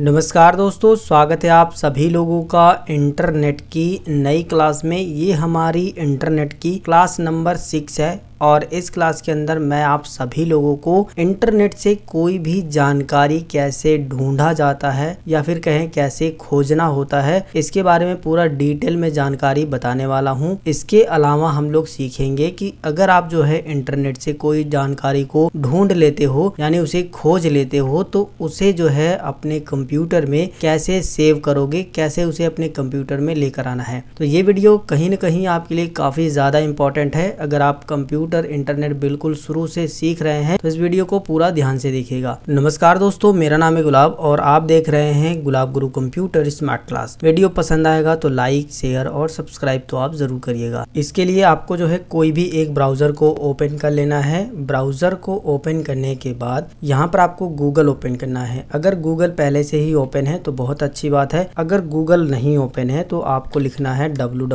नमस्कार दोस्तों स्वागत है आप सभी लोगों का इंटरनेट की नई क्लास में ये हमारी इंटरनेट की क्लास नंबर सिक्स है और इस क्लास के अंदर मैं आप सभी लोगों को इंटरनेट से कोई भी जानकारी कैसे ढूंढा जाता है या फिर कहें कैसे खोजना होता है इसके बारे में पूरा डिटेल में जानकारी बताने वाला हूँ इसके अलावा हम लोग सीखेंगे कि अगर आप जो है इंटरनेट से कोई जानकारी को ढूंढ लेते हो यानी उसे खोज लेते हो तो उसे जो है अपने कंप्यूटर में कैसे सेव करोगे कैसे उसे अपने कंप्यूटर में लेकर आना है तो ये वीडियो कहीं ना कहीं आपके लिए काफ़ी ज़्यादा इंपॉर्टेंट है अगर आप कंप्यूटर कंप्यूटर इंटरनेट बिल्कुल शुरू से सीख रहे हैं तो इस वीडियो को पूरा ध्यान से देखिएगा नमस्कार दोस्तों मेरा नाम है गुलाब और आप देख रहे हैं गुलाब गुरु कंप्यूटर स्मार्ट क्लास वीडियो पसंद आएगा तो लाइक शेयर और सब्सक्राइब तो आप जरूर करिएगा इसके लिए आपको जो है कोई भी एक ब्राउजर को ओपन कर लेना है ब्राउजर को ओपन करने के बाद यहाँ पर आपको गूगल ओपन करना है अगर गूगल पहले से ही ओपन है तो बहुत अच्छी बात है अगर गूगल नहीं ओपन है तो आपको लिखना है डब्ल्यू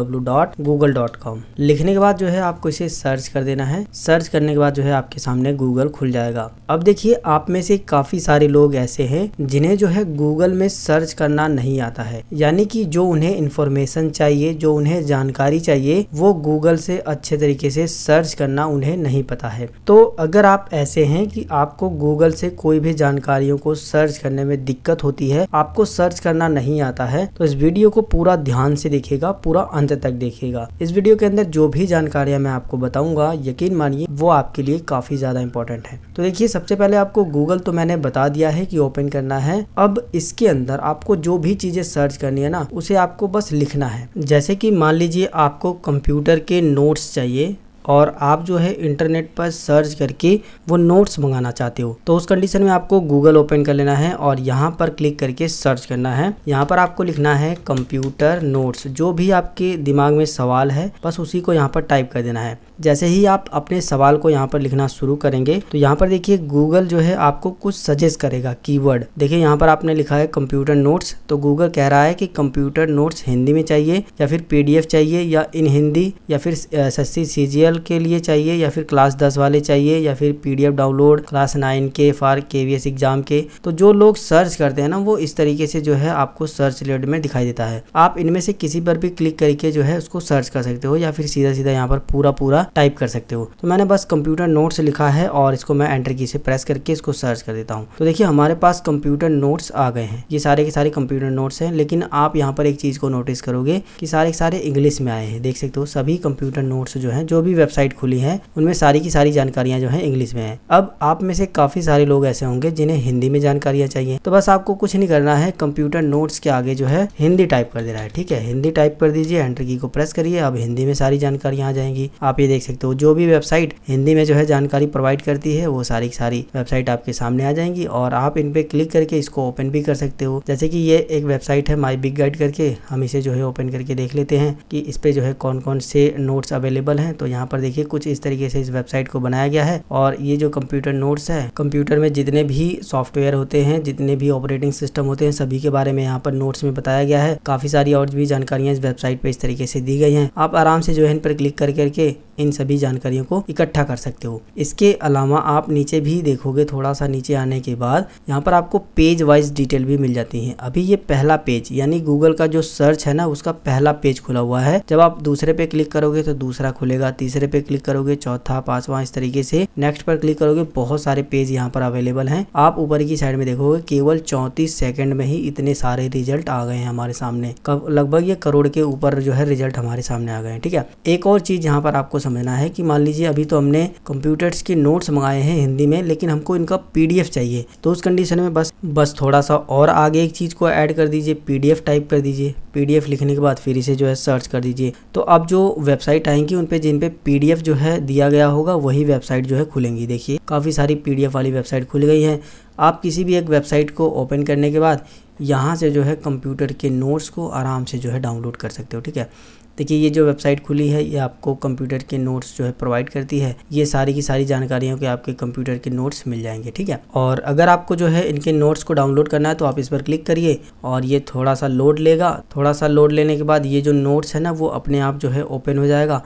लिखने के बाद जो है आपको इसे सर्च कर देना देना है सर्च करने के बाद जो है आपके सामने गूगल खुल जाएगा अब देखिए आप में से काफी सारे लोग ऐसे हैं जिन्हें जो है गूगल में सर्च करना नहीं आता है यानी कि जो उन्हें इन्फॉर्मेशन चाहिए जो उन्हें जानकारी चाहिए वो गूगल से अच्छे तरीके से सर्च करना उन्हें नहीं पता है तो अगर आप ऐसे हैं कि आपको गूगल से कोई भी जानकारियों को सर्च करने में दिक्कत होती है आपको सर्च करना नहीं आता है तो इस वीडियो को पूरा ध्यान से देखेगा पूरा अंत तक देखेगा इस वीडियो के अंदर जो भी जानकारियां मैं आपको बताऊंगा ये यकीन मानिए वो आपके लिए काफ़ी ज़्यादा इंपॉर्टेंट है तो देखिए सबसे पहले आपको गूगल तो मैंने बता दिया है कि ओपन करना है अब इसके अंदर आपको जो भी चीज़ें सर्च करनी है ना उसे आपको बस लिखना है जैसे कि मान लीजिए आपको कंप्यूटर के नोट्स चाहिए और आप जो है इंटरनेट पर सर्च करके वो नोट्स मंगाना चाहते हो तो उस कंडीशन में आपको गूगल ओपन कर लेना है और यहाँ पर क्लिक करके सर्च करना है यहाँ पर आपको लिखना है कंप्यूटर नोट्स जो भी आपके दिमाग में सवाल है बस उसी को यहाँ पर टाइप कर देना है जैसे ही आप अपने सवाल को यहाँ पर लिखना शुरू करेंगे तो यहाँ पर देखिए गूगल जो है आपको कुछ सजेस्ट करेगा कीवर्ड देखिए यहाँ पर आपने लिखा है कंप्यूटर नोट्स तो गूगल कह रहा है कि कंप्यूटर नोट्स हिंदी में चाहिए या फिर पीडीएफ चाहिए या इन हिंदी या फिर सस्ती सीजीएल के लिए चाहिए या फिर क्लास दस वाले चाहिए या फिर पीडीएफ डाउनलोड क्लास नाइन के फॉर के एग्जाम के तो जो लोग सर्च करते हैं ना वो इस तरीके से जो है आपको सर्च रिलेटेड में दिखाई देता है आप इनमें से किसी पर भी क्लिक करके जो है उसको सर्च कर सकते हो या फिर सीधा सीधा यहाँ पर पूरा पूरा टाइप कर सकते हो तो मैंने बस कंप्यूटर नोट्स लिखा है और इसको मैं एंटर की से प्रेस करके इसको सर्च कर देता हूँ तो देखिए हमारे पास कंप्यूटर नोट्स आ गए हैं ये सारे के सारे कंप्यूटर नोट्स हैं लेकिन आप यहाँ पर एक चीज़ को नोटिस करोगे कि सारे के सारे इंग्लिश में आए हैं देख सकते हो सभी कंप्यूटर नोट्स जो हैं जो भी वेबसाइट खुली है उनमें सारी की सारी जानकारियाँ जो है इंग्लिश में है अब आप में से काफ़ी सारे लोग ऐसे होंगे जिन्हें हिंदी में जानकारियाँ चाहिए तो बस आपको कुछ नहीं करना है कंप्यूटर नोट्स के आगे जो है हिंदी टाइप कर देना है ठीक है हिंदी टाइप कर दीजिए एंटर की को प्रेस करिए अब हिंदी में सारी जानकारियाँ आ जाएंगी आप ये देख सकते हो जो भी वेबसाइट हिंदी में जो है जानकारी प्रोवाइड करती है वो सारी की सारी वेबसाइट आपके सामने आ जाएंगी और आप इन पे क्लिक करके इसको ओपन भी कर सकते हो जैसे कि ये एक वेबसाइट है माई बिग गाइड करके हम इसे जो है ओपन करके देख लेते हैं कि इस पर जो है कौन कौन से नोट्स अवेलेबल हैं तो यहाँ पर देखिए कुछ इस तरीके से इस वेबसाइट को बनाया गया है और ये जो कंप्यूटर नोट्स है कंप्यूटर में जितने भी सॉफ्टवेयर होते हैं जितने भी ऑपरेटिंग सिस्टम होते हैं सभी के बारे में यहाँ पर नोट्स में बताया गया है काफी सारी और भी जानकारियां इस वेबसाइट पे इस तरीके से दी गई हैं आप आराम से जो है इन पर क्लिक कर करके इन सभी जानकारियों को इकट्ठा कर सकते हो इसके अलावा आप नीचे भी देखोगे थोड़ा सा नीचे आने के बाद यहाँ पर आपको पेज वाइज डिटेल भी मिल जाती है अभी ये पहला पेज यानी गूगल का जो सर्च है ना उसका पहला पेज खुला हुआ है जब आप दूसरे पे क्लिक करोगे तो दूसरा खुलेगा तीसरे पे क्लिक करोगे चौथा पांचवा इस तरीके से नेक्स्ट पर क्लिक करोगे बहुत सारे पेज यहाँ पर अवेलेबल हैं आप ऊपर की साइड में देखोगे केवल चौंतीस सेकंड में ही इतने सारे रिजल्ट आ गए हैं हमारे सामने लगभग ये करोड़ के ऊपर जो है रिजल्ट हमारे सामने आ गए हैं ठीक है एक और चीज यहाँ पर आपको समझ समझना है कि मान लीजिए अभी तो हमने कंप्यूटर्स के नोट्स मंगाए हैं हिंदी में लेकिन हमको इनका पी चाहिए तो उस कंडीशन में बस बस थोड़ा सा और आगे एक चीज़ को ऐड कर दीजिए पी टाइप कर दीजिए पी लिखने के बाद फिर इसे जो है सर्च कर दीजिए तो अब जो वेबसाइट आएंगी उन पर जिन पे पी जो है दिया गया होगा वही वेबसाइट जो है खुलेंगी देखिए काफ़ी सारी पी वाली वेबसाइट खुल गई है आप किसी भी एक वेबसाइट को ओपन करने के बाद यहाँ से जो है कंप्यूटर के नोट्स को आराम से जो है डाउनलोड कर सकते हो ठीक है देखिए ये जो वेबसाइट खुली है ये आपको कंप्यूटर के नोट्स जो है प्रोवाइड करती है ये सारी की सारी जानकारियों के आपके कंप्यूटर के नोट्स मिल जाएंगे ठीक है और अगर आपको जो है इनके नोट्स को डाउनलोड करना है तो आप इस पर क्लिक करिए और ये थोड़ा सा लोड लेगा थोड़ा सा लोड लेने के बाद ये जो नोट्स है ना वो अपने आप जो है ओपन हो जाएगा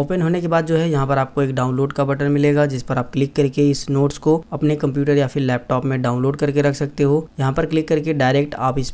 ओपन होने के बाद जो है यहाँ पर आपको एक डाउनलोड का बटन मिलेगा जिस पर आप क्लिक करके इस नोट्स को अपने कंप्यूटर या फिर लैपटॉप में डाउनलोड करके रख सकते हो यहाँ पर क्लिक करके डायरेक्ट आप इस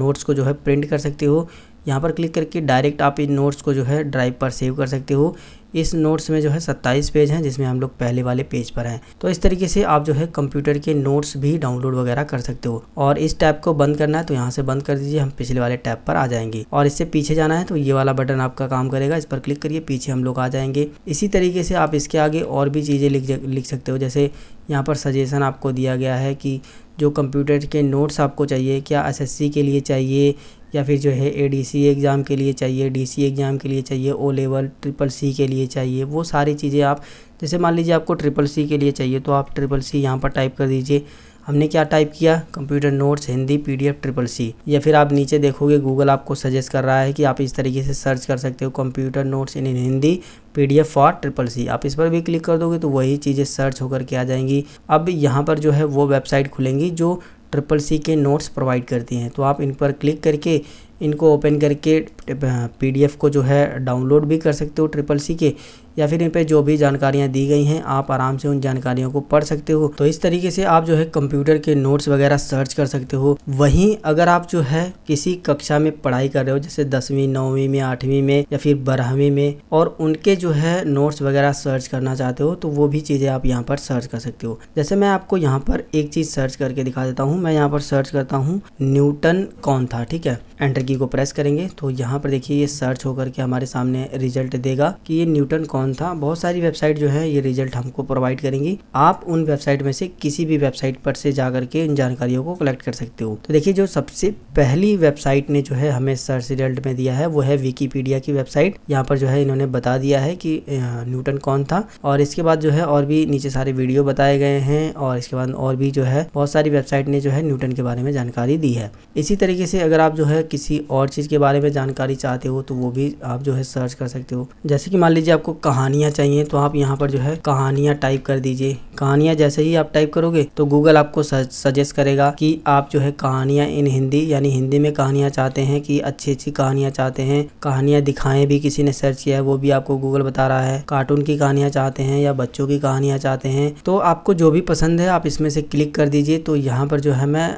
नोट्स को जो है प्रिंट कर सकते हो यहाँ पर क्लिक करके डायरेक्ट आप इन नोट्स को जो है ड्राइव पर सेव कर सकते हो इस नोट्स में जो है 27 पेज हैं जिसमें हम लोग पहले वाले पेज पर हैं तो इस तरीके से आप जो है कंप्यूटर के नोट्स भी डाउनलोड वगैरह कर सकते हो और इस टैब को बंद करना है तो यहाँ से बंद कर दीजिए हम पिछले वाले टैब पर आ जाएंगे और इससे पीछे जाना है तो ये वाला बटन आपका काम करेगा इस पर क्लिक करिए पीछे हम लोग आ जाएंगे इसी तरीके से आप इसके आगे और भी चीज़ें लिख लिख सकते हो जैसे यहाँ पर सजेशन आपको दिया गया है कि जो कंप्यूटर के नोट्स आपको चाहिए क्या एसएससी के लिए चाहिए या फिर जो है एडीसी एग्ज़ाम के लिए चाहिए डीसी एग्ज़ाम के लिए चाहिए ओ लेवल ट्रिपल सी के लिए चाहिए वो सारी चीज़ें आप जैसे मान लीजिए आपको ट्रिपल सी के लिए चाहिए तो आप ट्रिपल सी यहाँ पर टाइप कर दीजिए हमने क्या टाइप किया computer notes Hindi PDF triple C या फिर आप नीचे देखोगे गूगल आपको सजेस्ट कर रहा है कि आप इस तरीके से सर्च कर सकते हो computer notes in Hindi PDF for triple C आप इस पर भी क्लिक कर दोगे तो वही चीज़ें सर्च होकर के आ जाएंगी अब यहाँ पर जो है वो वेबसाइट खुलेंगी जो ट्रिपल सी के नोट्स प्रोवाइड करती हैं तो आप इन पर क्लिक करके इनको ओपन करके पीडीएफ को जो है डाउनलोड भी कर सकते हो ट्रिपल सी के या फिर इन पर जो भी जानकारियाँ दी गई हैं आप आराम से उन जानकारियों को पढ़ सकते हो तो इस तरीके से आप जो है कंप्यूटर के नोट्स वगैरह सर्च कर सकते हो वहीं अगर आप जो है किसी कक्षा में पढ़ाई कर रहे हो जैसे दसवीं नौवीं में आठवीं में या फिर बारहवीं में और उनके जो है नोट्स वगैरह सर्च करना चाहते हो तो वो भी चीज़ें आप यहाँ पर सर्च कर सकते हो जैसे मैं आपको यहाँ पर एक चीज़ सर्च करके दिखा देता हूँ मैं यहाँ पर सर्च करता हूँ न्यूटन कौन था ठीक है एंटर की की को प्रेस करेंगे तो यहाँ पर देखिए ये सर्च होकर के हमारे सामने रिजल्ट देगा कि ये न्यूटन कौन था बहुत सारी वेबसाइट जो है ये रिजल्ट हमको प्रोवाइड करेंगी आप उन वेबसाइट में से किसी भी वेबसाइट पर से जा करके इन जानकारियों को कलेक्ट कर सकते हो तो देखिये जो सबसे पहली वेबसाइट ने जो है हमें सर्च रिजल्ट में दिया है वो है विकीपीडिया की वेबसाइट यहाँ पर जो है इन्होंने बता दिया है कि न्यूटन कौन था और इसके बाद जो है और भी नीचे सारे वीडियो बताए गए हैं और इसके बाद और भी जो है बहुत सारी वेबसाइट ने जो है न्यूटन के बारे में जानकारी दी है इसी तरीके से अगर आप जो है किसी किसी और चीज़ के बारे में जानकारी चाहते हो तो वो भी आप जो है सर्च कर सकते हो जैसे कि मान लीजिए आपको कहानियाँ चाहिए तो आप यहाँ पर जो है कहानियाँ टाइप कर दीजिए कहानियाँ जैसे ही आप टाइप करोगे तो गूगल आपको सजेस्ट करेगा कि आप जो है कहानियाँ इन हिंदी यानी हिंदी में कहानियाँ चाहते हैं कि अच्छी अच्छी कहानियाँ चाहते हैं कहानियाँ दिखाएं भी किसी ने सर्च किया है वो भी आपको गूगल बता रहा है कार्टून की कहानियाँ चाहते हैं या बच्चों की कहानियाँ चाहते हैं तो आपको जो भी पसंद है आप इसमें से क्लिक कर दीजिए तो यहाँ पर जो है मैं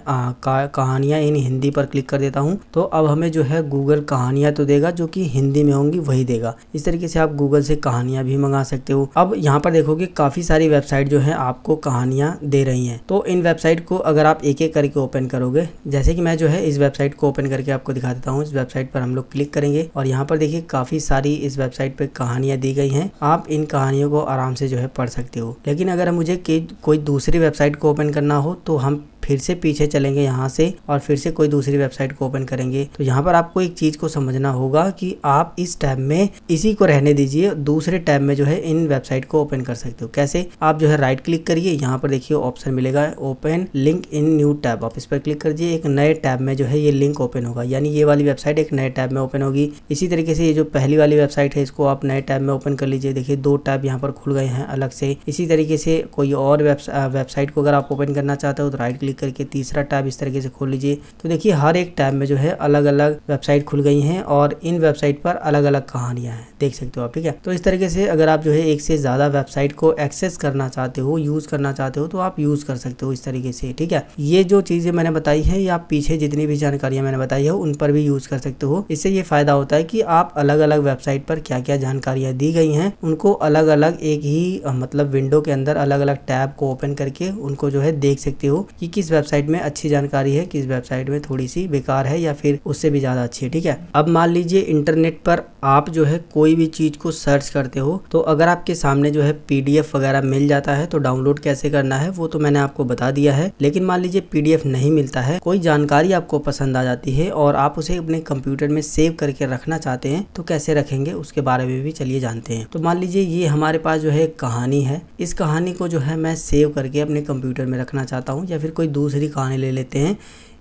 कहानियाँ इन हिंदी पर क्लिक कर देता हूँ तो अब अब हमें जो है गूगल कहानियां तो देगा जो कि हिंदी में होंगी वही देगा इस तरीके से आप गूगल से कहानियां भी मंगा सकते हो अब यहाँ पर देखोगे काफ़ी सारी वेबसाइट जो है आपको कहानियां दे रही हैं तो इन वेबसाइट को अगर आप एक एक करके ओपन करोगे जैसे कि मैं जो है इस वेबसाइट को ओपन करके आपको दिखा देता हूँ इस वेबसाइट पर हम लोग क्लिक करेंगे और यहाँ पर देखिए काफ़ी सारी इस वेबसाइट पर कहानियां दी गई है आप इन कहानियों को आराम से जो है पढ़ सकते हो लेकिन अगर मुझे कोई दूसरी वेबसाइट को ओपन करना हो तो हम फिर से पीछे चलेंगे यहाँ से और फिर से कोई दूसरी वेबसाइट को ओपन करेंगे तो यहाँ पर आपको एक चीज को समझना होगा कि आप इस टैब में इसी को रहने दीजिए दूसरे टैब में जो है इन वेबसाइट को ओपन कर सकते हो कैसे आप जो है राइट क्लिक करिए यहाँ पर देखिए ऑप्शन मिलेगा open link in new tab आप इस पर क्लिक कर एक नए टैब में जो है ये लिंक ओपन होगा यानी ये वाली वेबसाइट एक नए टैब में ओपन होगी इसी तरीके से ये जो पहली वाली वेबसाइट है इसको आप नए टैब में ओपन कर लीजिए देखिए दो टैब यहाँ पर खुल गए हैं अलग से इसी तरीके से कोई और वेबसाइट को अगर आप ओपन करना चाहते हो तो राइट क्लिक क्लिक करके तीसरा टैब इस तरीके से खोल लीजिए तो देखिए हर एक टैब में जो है अलग अलग वेबसाइट खुल गई हैं और इन वेबसाइट पर अलग अलग कहानियां हैं देख सकते हो आप ठीक है तो इस तरीके से अगर आप जो है एक से ज़्यादा वेबसाइट को एक्सेस करना चाहते हो यूज़ करना चाहते हो तो आप यूज़ कर सकते हो इस तरीके से ठीक है ये जो चीज़ें मैंने बताई है या पीछे जितनी भी जानकारियां मैंने बताई है उन पर भी यूज़ कर सकते हो इससे ये फ़ायदा होता है कि आप अलग अलग वेबसाइट पर क्या क्या जानकारियाँ दी गई हैं उनको अलग अलग एक ही मतलब विंडो के अंदर अलग अलग टैब को ओपन करके उनको जो है देख सकते हो कि किस किस वेबसाइट में अच्छी जानकारी है किस वेबसाइट में थोड़ी सी बेकार है या फिर उससे भी ज़्यादा अच्छी है ठीक है अब मान लीजिए इंटरनेट पर आप जो है कोई भी चीज़ को सर्च करते हो तो अगर आपके सामने जो है पीडीएफ वगैरह मिल जाता है तो डाउनलोड कैसे करना है वो तो मैंने आपको बता दिया है लेकिन मान लीजिए पीडीएफ नहीं मिलता है कोई जानकारी आपको पसंद आ जाती है और आप उसे अपने कंप्यूटर में सेव करके रखना चाहते हैं तो कैसे रखेंगे उसके बारे में भी चलिए जानते हैं तो मान लीजिए ये हमारे पास जो है कहानी है इस कहानी को जो है मैं सेव करके अपने कंप्यूटर में रखना चाहता हूँ या फिर कोई दूसरी कहानी ले लेते हैं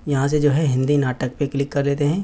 यहाँ से जो है हिंदी नाटक पे क्लिक कर लेते हैं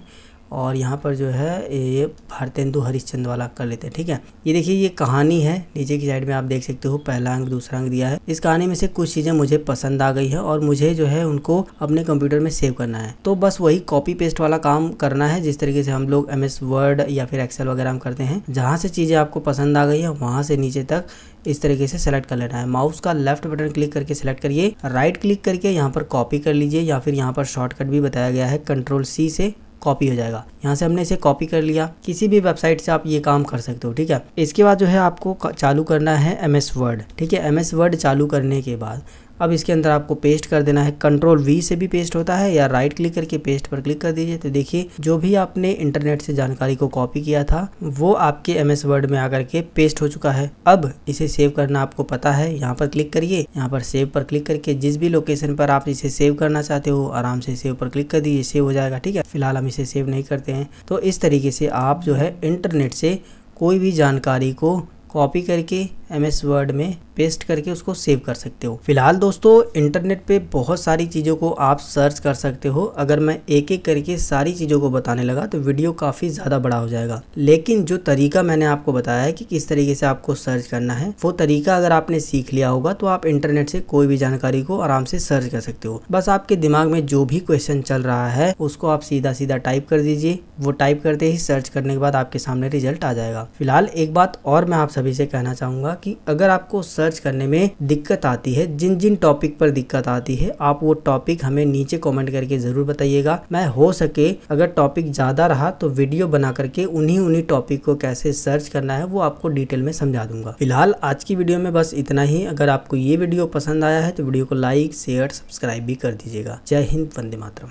और यहाँ पर जो है ये भारतेंदु हरिश्चंद वाला कर लेते हैं ठीक है ये देखिए ये कहानी है नीचे की साइड में आप देख सकते हो पहला अंक दूसरा अंक दिया है इस कहानी में से कुछ चीज़ें मुझे पसंद आ गई है और मुझे जो है उनको अपने कंप्यूटर में सेव करना है तो बस वही कॉपी पेस्ट वाला काम करना है जिस तरीके से हम लोग एम वर्ड या फिर एक्सेल वगैरह हम करते हैं जहाँ से चीज़ें आपको पसंद आ गई है वहाँ से नीचे तक इस तरीके से सेलेक्ट कर लेना है माउस का लेफ्ट बटन क्लिक करके सेलेक्ट करिए राइट क्लिक करके यहाँ पर कॉपी कर लीजिए या फिर यहाँ पर शॉर्टकट भी बताया गया है कंट्रोल सी से कॉपी हो जाएगा यहाँ से हमने इसे कॉपी कर लिया किसी भी वेबसाइट से आप ये काम कर सकते हो ठीक है इसके बाद जो है आपको चालू करना है एम एस वर्ड ठीक है एम एस वर्ड चालू करने के बाद अब इसके अंदर आपको पेस्ट कर देना है कंट्रोल वी से भी पेस्ट होता है या राइट क्लिक करके पेस्ट पर क्लिक कर दीजिए तो देखिए जो भी आपने इंटरनेट से जानकारी को कॉपी किया था वो आपके एम एस वर्ड में आकर के पेस्ट हो चुका है अब इसे सेव करना आपको पता है यहाँ पर क्लिक करिए यहाँ पर सेव पर क्लिक करके जिस भी लोकेशन पर आप इसे सेव करना चाहते हो आराम से सेव पर क्लिक कर दीजिए सेव हो जाएगा ठीक है फिलहाल हम इसे सेव नहीं करते हैं तो इस तरीके से आप जो है इंटरनेट से कोई भी जानकारी को कॉपी करके एम एस वर्ड में पेस्ट करके उसको सेव कर सकते हो फिलहाल दोस्तों इंटरनेट पे बहुत सारी चीज़ों को आप सर्च कर सकते हो अगर मैं एक एक करके सारी चीज़ों को बताने लगा तो वीडियो काफ़ी ज़्यादा बड़ा हो जाएगा लेकिन जो तरीका मैंने आपको बताया है कि किस तरीके से आपको सर्च करना है वो तरीका अगर आपने सीख लिया होगा तो आप इंटरनेट से कोई भी जानकारी को आराम से सर्च कर सकते हो बस आपके दिमाग में जो भी क्वेश्चन चल रहा है उसको आप सीधा सीधा टाइप कर दीजिए वो टाइप करते ही सर्च करने के बाद आपके सामने रिजल्ट आ जाएगा फिलहाल एक बात और मैं आप सभी से कहना चाहूँगा कि अगर आपको सर्च करने में दिक्कत आती है जिन जिन टॉपिक पर दिक्कत आती है आप वो टॉपिक हमें नीचे कमेंट करके ज़रूर बताइएगा मैं हो सके अगर टॉपिक ज़्यादा रहा तो वीडियो बना करके उन्हीं उन्हीं टॉपिक को कैसे सर्च करना है वो आपको डिटेल में समझा दूंगा फिलहाल आज की वीडियो में बस इतना ही अगर आपको ये वीडियो पसंद आया है तो वीडियो को लाइक शेयर सब्सक्राइब भी कर दीजिएगा जय हिंद वंदे मातरम